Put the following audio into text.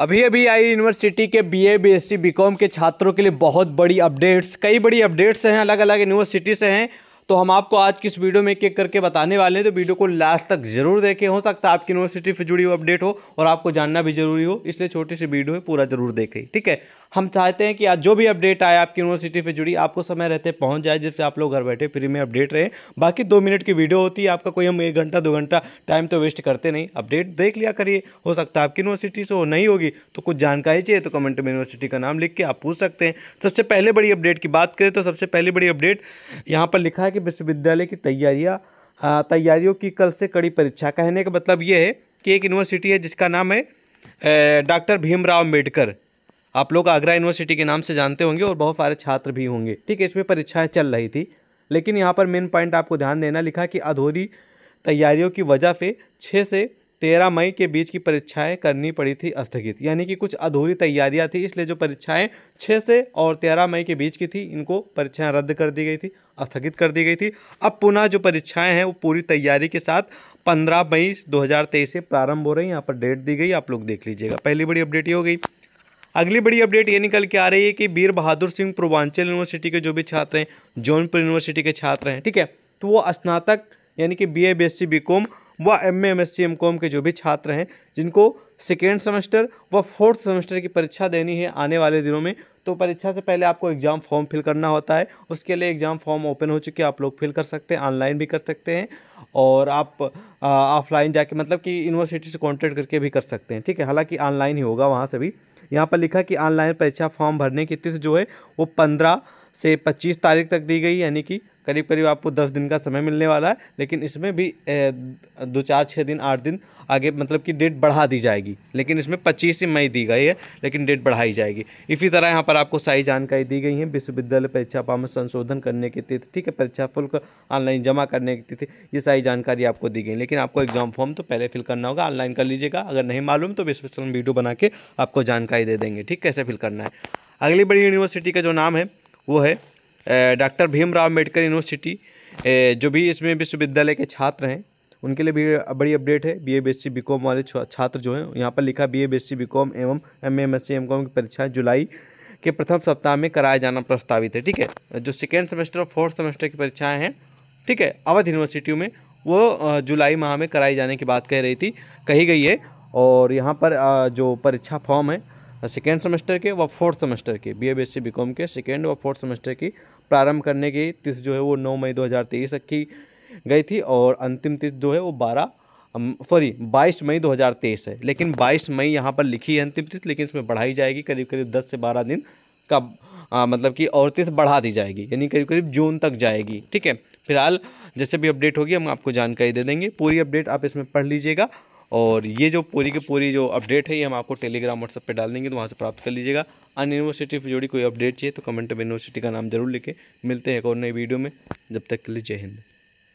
अभी अभी आई यूनिवर्सिटी के बीए, बीएससी, बीकॉम के छात्रों के लिए बहुत बड़ी अपडेट्स कई बड़ी अपडेट्स हैं अलग अलग यूनिवर्सिटी से हैं तो हम आपको आज की इस वीडियो में एक एक करके बताने वाले हैं तो वीडियो को लास्ट तक जरूर देखें हो सकता है आपकी यूनिवर्सिटी से जुड़ी हुई अपडेट हो और आपको जानना भी जरूरी हो इसलिए छोटी सी वीडियो है पूरा जरूर देखें ठीक है हम चाहते हैं कि आज जो भी अपडेट आए आपकी यूनिवर्सिटी से जुड़ी आपको समय रहते पहुँच जाए जिससे आप लोग घर बैठे फ्री में अपडेट रहे बाकी दो मिनट की वीडियो होती है आपका कोई हम एक घंटा दो घंटा टाइम तो वेस्ट करते नहीं अपडेट देख लिया करिए हो सकता है आपकी यूनिवर्सिटी से हो नहीं होगी तो कुछ जानकारी चाहिए तो कमेंट में यूनिवर्सिटी का नाम लिख के आप पूछ सकते हैं सबसे पहले बड़ी अपडेट की बात करें तो सबसे पहले बड़ी अपडेट यहाँ पर लिखा है कि विश्वविद्यालय की तैयारियाँ हाँ, तैयारियों की कल से कड़ी परीक्षा कहने का मतलब ये है कि एक यूनिवर्सिटी है जिसका नाम है डॉक्टर भीमराव अम्बेडकर आप लोग आगरा यूनिवर्सिटी के नाम से जानते होंगे और बहुत सारे छात्र भी होंगे ठीक है इसमें परीक्षाएँ चल रही थी लेकिन यहाँ पर मेन पॉइंट आपको ध्यान देना लिखा कि अधूरी तैयारियों की वजह से छः से तेरह मई के बीच की परीक्षाएं करनी पड़ी थी स्थगित यानी कि कुछ अधूरी तैयारियां थी इसलिए जो परीक्षाएं छः से और तेरह मई के बीच की थी इनको परीक्षाएं रद्द कर दी गई थी स्थगित कर दी गई थी अब पुनः जो परीक्षाएं हैं वो पूरी तैयारी के साथ पंद्रह मई दो से प्रारंभ हो रही है यहाँ पर डेट दी गई आप लोग देख लीजिएगा पहली बड़ी अपडेट ये हो गई अगली बड़ी अपडेट ये निकल के आ रही है कि वीर बहादुर सिंह पूर्वांचल यूनिवर्सिटी के जो भी छात्र हैं जौनपुर यूनिवर्सिटी के छात्र हैं ठीक है तो वो स्नातक यानी कि B A B S C B com व M M S C M com के जो भी छात्र हैं जिनको सेकेंड सेमेस्टर व फोर्थ सेमेस्टर की परीक्षा देनी है आने वाले दिनों में तो परीक्षा से पहले आपको एग्ज़ाम फॉर्म फिल करना होता है उसके लिए एग्ज़ाम फॉर्म ओपन हो चुके हैं आप लोग फिल कर सकते हैं ऑनलाइन भी कर सकते हैं और आप ऑफलाइन जाके मतलब कि यूनिवर्सिटी से कॉन्टैक्ट करके भी कर सकते हैं ठीक है हालांकि ऑनलाइन ही होगा वहाँ से भी यहाँ पर लिखा कि ऑनलाइन परीक्षा फॉर्म भरने की तिथि जो है वो पंद्रह से पच्चीस तारीख तक दी गई यानी कि करीब करीब आपको दस दिन का समय मिलने वाला है लेकिन इसमें भी दो चार छः दिन आठ दिन आगे मतलब कि डेट बढ़ा दी जाएगी लेकिन इसमें पच्चीस मई दी गई है लेकिन डेट बढ़ाई जाएगी इसी तरह यहाँ पर आपको सारी जानकारी दी गई है विश्वविद्यालय परीक्षा फॉर्म में संशोधन करने की तिथि ठीक है परीक्षा शुल्क ऑनलाइन जमा करने की तिथि ये सारी जानकारी आपको दी गई लेकिन आपको एग्जाम फॉर्म तो पहले फिल करना होगा ऑनलाइन कर लीजिएगा अगर नहीं मालूम तो विश्वविद्यालय वीडियो बना के आपको जानकारी दे देंगे ठीक कैसे फिल करना है अगली बड़ी यूनिवर्सिटी का जो नाम है वो है डॉक्टर भीमराव अम्बेडकर यूनिवर्सिटी जो भी इसमें विश्वविद्यालय के छात्र हैं उनके लिए भी बड़ी अपडेट है B A B S C B com वाले छात्र जो हैं यहाँ पर लिखा B A B S C B com एवं M M S C M com की परीक्षा जुलाई के प्रथम सप्ताह में कराया जाना प्रस्तावित है ठीक है जो सेकेंड सेमेस्टर और फोर्थ सेमेस्टर की परीक्षाएँ हैं ठीक है अवध यूनिवर्सिटियों में वो जुलाई माह में कराई जाने की बात कह रही थी कही गई है और यहाँ पर जो परीक्षा फॉर्म है सेकेंड सेमेस्टर के व फोर्थ सेमेस्टर के B A B S C B com के सेकेंड व फोर्थ सेमेस्टर की प्रारंभ करने की तिथि जो है वो नौ मई 2023 रखी गई थी और अंतिम तिथि जो है वो बारह सॉरी 22 मई 2023 है लेकिन 22 मई यहाँ पर लिखी है अंतिम तिथि लेकिन इसमें बढ़ाई जाएगी करीब करीब 10 से 12 दिन का आ, मतलब कि और तिथि बढ़ा दी जाएगी यानी करीब करीब जून तक जाएगी ठीक है फिलहाल जैसे भी अपडेट होगी हम आपको जानकारी दे देंगे पूरी अपडेट आप इसमें पढ़ लीजिएगा और ये जो पूरी की पूरी जो अपडेट है ये हम आपको टेलीग्राम व्हाट्सएप पे डाल देंगे तो वहाँ से प्राप्त कर लीजिएगा अन यूनिवर्सिटी से जुड़ी कोई अपडेट चाहिए तो कमेंट में यूनिवर्सिटी का नाम जरूर लिखे मिलते हैं एक और नई वीडियो में जब तक के लिए जय हिंद